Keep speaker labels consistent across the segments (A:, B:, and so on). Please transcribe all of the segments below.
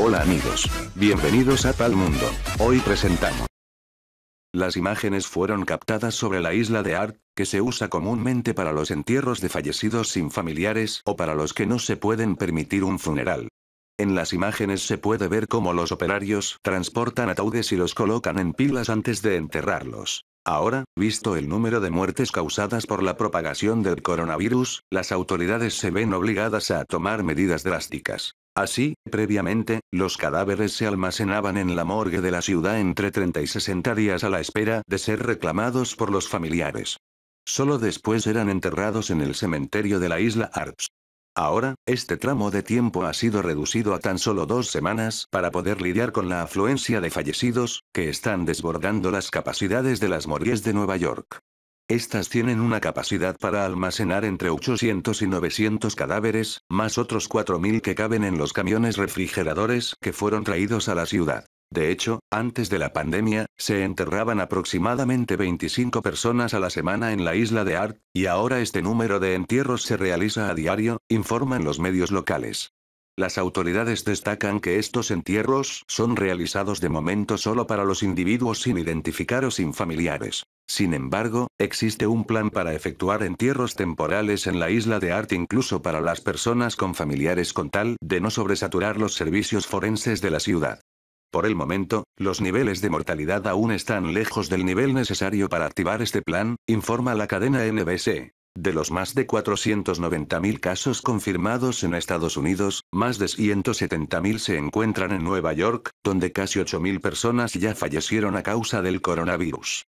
A: Hola amigos, bienvenidos a tal Mundo. Hoy presentamos. Las imágenes fueron captadas sobre la isla de Art, que se usa comúnmente para los entierros de fallecidos sin familiares o para los que no se pueden permitir un funeral. En las imágenes se puede ver cómo los operarios transportan ataúdes y los colocan en pilas antes de enterrarlos. Ahora, visto el número de muertes causadas por la propagación del coronavirus, las autoridades se ven obligadas a tomar medidas drásticas. Así, previamente, los cadáveres se almacenaban en la morgue de la ciudad entre 30 y 60 días a la espera de ser reclamados por los familiares. Solo después eran enterrados en el cementerio de la isla Arts Ahora, este tramo de tiempo ha sido reducido a tan solo dos semanas para poder lidiar con la afluencia de fallecidos, que están desbordando las capacidades de las morgues de Nueva York. Estas tienen una capacidad para almacenar entre 800 y 900 cadáveres, más otros 4.000 que caben en los camiones refrigeradores que fueron traídos a la ciudad. De hecho, antes de la pandemia, se enterraban aproximadamente 25 personas a la semana en la isla de Art, y ahora este número de entierros se realiza a diario, informan los medios locales. Las autoridades destacan que estos entierros son realizados de momento solo para los individuos sin identificar o sin familiares. Sin embargo, existe un plan para efectuar entierros temporales en la isla de Art incluso para las personas con familiares con tal de no sobresaturar los servicios forenses de la ciudad. Por el momento, los niveles de mortalidad aún están lejos del nivel necesario para activar este plan, informa la cadena NBC. De los más de 490.000 casos confirmados en Estados Unidos, más de 170.000 se encuentran en Nueva York, donde casi 8.000 personas ya fallecieron a causa del coronavirus.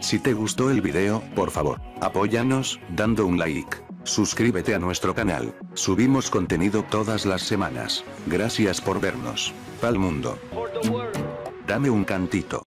A: Si te gustó el video, por favor, apóyanos, dando un like. Suscríbete a nuestro canal. Subimos contenido todas las semanas. Gracias por vernos. Pal mundo. Dame un cantito.